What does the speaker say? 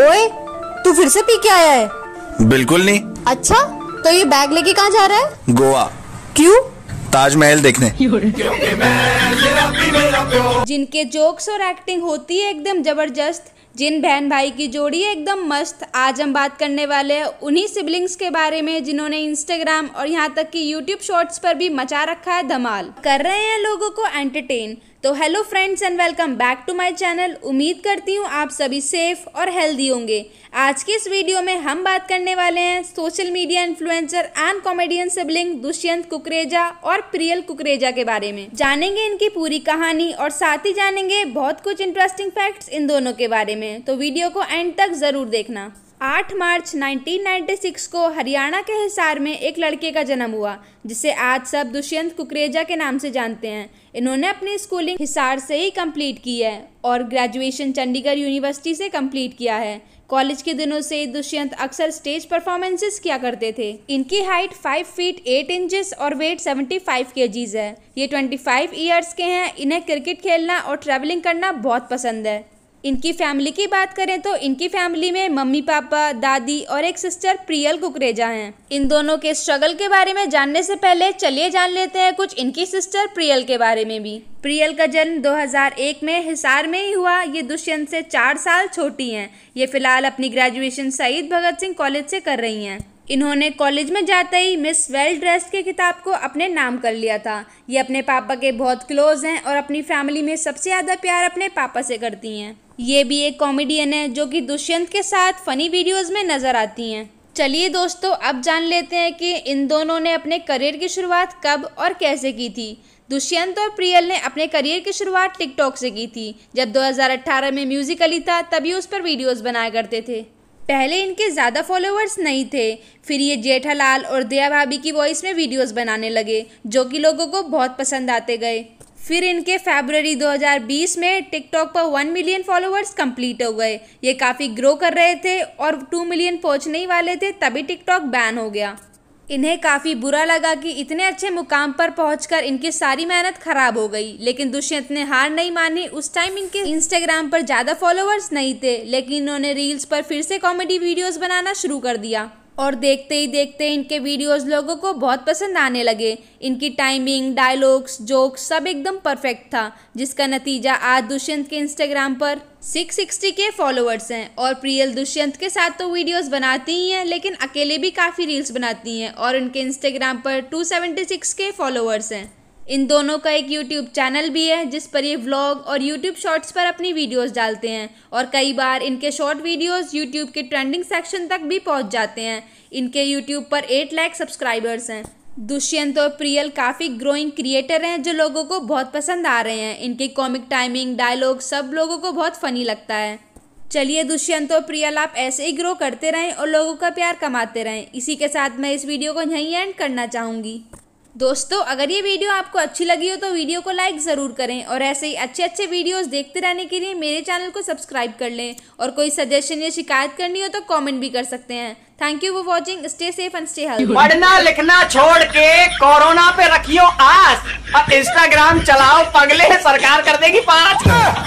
ओए तू फिर से पी के आया है बिल्कुल नहीं अच्छा तो ये बैग लेके कहाँ जा रहा है गोवा क्यों ताजमहल देखने जिनके जोक्स और एक्टिंग होती है एकदम जबरदस्त जिन बहन भाई की जोड़ी है एकदम मस्त आज हम बात करने वाले हैं उन्हीं सिबलिंग्स के बारे में जिन्होंने इंस्टाग्राम और यहाँ तक कि यूट्यूब शॉर्ट्स पर भी मचा रखा है धमाल कर रहे हैं लोगों को एंटरटेन तो hello friends and welcome back to my channel उम्मीद करती हूँ आप सभी सेफ और हेल्दी होंगे आज के इस वीडियो में हम बात करने वाले हैं social media influencer and comedian sibling Dushyant Kukreja और प्रियल कुकरेजा के बारे में जानेंगे इनकी पूरी कहानी और साथ ही जानेंगे बहुत कुछ इंटरेस्टिंग फैक्ट्स इन दोनों के बारे में तो वीडियो को एंड तक ज़रूर देखना 8 मार्च 1996 को हरियाणा के हिसार में एक लड़के का जन्म हुआ जिसे आज सब दुष्यंत कुकरेजा के नाम से जानते हैं इन्होंने अपनी स्कूलिंग हिसार से ही कंप्लीट की है और ग्रेजुएशन चंडीगढ़ यूनिवर्सिटी से कंप्लीट किया है कॉलेज के दिनों से दुष्यंत अक्सर स्टेज परफॉर्मेंसेस किया करते थे इनकी हाइट 5 फीट 8 इंचेस और वेट 75 फाइव है ये 25 इयर्स के हैं इन्हें क्रिकेट खेलना और ट्रैवलिंग करना बहुत पसंद है इनकी फैमिली की बात करें तो इनकी फैमिली में मम्मी पापा दादी और एक सिस्टर प्रियल कुकरेजा हैं इन दोनों के स्ट्रगल के बारे में जानने से पहले चलिए जान लेते हैं कुछ इनकी सिस्टर प्रियल के बारे में भी प्रियल का जन्म 2001 में हिसार में ही हुआ ये दुष्यंत से चार साल छोटी हैं ये फिलहाल अपनी ग्रेजुएशन सईद भगत सिंह कॉलेज से कर रही हैं इन्होंने कॉलेज में जाते ही मिस वेल ड्रेस्ड की किताब को अपने नाम कर लिया था ये अपने पापा के बहुत क्लोज हैं और अपनी फैमिली में सबसे ज़्यादा प्यार अपने पापा से करती हैं ये भी एक कॉमेडियन है जो कि दुष्यंत के साथ फ़नी वीडियोस में नज़र आती हैं चलिए दोस्तों अब जान लेते हैं कि इन दोनों ने अपने करियर की शुरुआत कब और कैसे की थी दुष्यंत और प्रियल ने अपने करियर की शुरुआत टिकटॉक से की थी जब 2018 में म्यूजिकली था तभी उस पर वीडियोस बनाया करते थे पहले इनके ज़्यादा फॉलोअर्स नहीं थे फिर ये जेठालाल और दया भाभी की वॉइस में वीडियोस बनाने लगे जो कि लोगों को बहुत पसंद आते गए फिर इनके फेबररी 2020 में टिकटॉक पर वन मिलियन फॉलोअर्स कंप्लीट हो गए ये काफ़ी ग्रो कर रहे थे और टू मिलियन पहुँचने ही वाले थे तभी टिकटॉक बैन हो गया इन्हें काफ़ी बुरा लगा कि इतने अच्छे मुकाम पर पहुंचकर इनकी सारी मेहनत खराब हो गई लेकिन दुष्यंत ने हार नहीं मानी उस टाइम इनके इंस्टाग्राम पर ज़्यादा फॉलोअर्स नहीं थे लेकिन इन्होंने रील्स पर फिर से कॉमेडी वीडियोस बनाना शुरू कर दिया और देखते ही देखते इनके वीडियोस लोगों को बहुत पसंद आने लगे इनकी टाइमिंग डायलॉग्स जोक्स सब एकदम परफेक्ट था जिसका नतीजा आज दुष्यंत के इंस्टाग्राम पर 660 के फॉलोअर्स हैं और प्रियल दुष्यंत के साथ तो वीडियोस बनाती ही हैं लेकिन अकेले भी काफ़ी रील्स बनाती हैं और उनके इंस्टाग्राम पर 276 के फॉलोअर्स हैं इन दोनों का एक यूट्यूब चैनल भी है जिस पर ये व्लॉग और यूट्यूब शॉर्ट्स पर अपनी वीडियोस डालते हैं और कई बार इनके शॉर्ट वीडियोस यूट्यूब के ट्रेंडिंग सेक्शन तक भी पहुंच जाते हैं इनके यूट्यूब पर एट लाख सब्सक्राइबर्स हैं दुष्यंत और प्रियल काफ़ी ग्रोइंग क्रिएटर हैं जो लोगों को बहुत पसंद आ रहे हैं इनकी कॉमिक टाइमिंग डायलॉग सब लोगों को बहुत फ़नी लगता है चलिए दुष्यंत और प्रियल आप ऐसे ही ग्रो करते रहें और लोगों का प्यार कमाते रहें इसी के साथ मैं इस वीडियो को यहीं एंड करना चाहूँगी दोस्तों अगर ये वीडियो आपको अच्छी लगी हो तो वीडियो को लाइक ज़रूर करें और ऐसे ही अच्छे अच्छे वीडियोस देखते रहने के लिए मेरे चैनल को सब्सक्राइब कर लें और कोई सजेशन या शिकायत करनी हो तो कमेंट भी कर सकते हैं thank you for watching stay safe and stay health पढ़ना लिखना छोड़ के कोरोना पे रखियो आस इंस्टाग्राम चलाओ पगले सरकार कर देगी पाँच